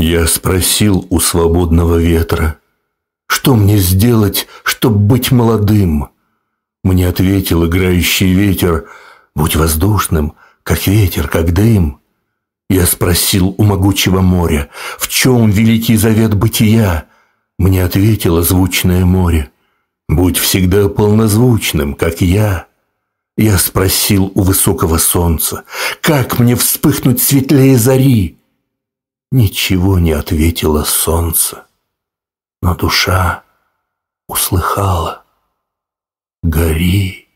Я спросил у свободного ветра, что мне сделать, чтобы быть молодым? Мне ответил играющий ветер, будь воздушным, как ветер, как дым. Я спросил у могучего моря, в чем великий завет бытия? Мне ответило звучное море, будь всегда полнозвучным, как я. Я спросил у высокого солнца, как мне вспыхнуть светлее зари? Ничего не ответило солнце, но душа услыхала «Гори».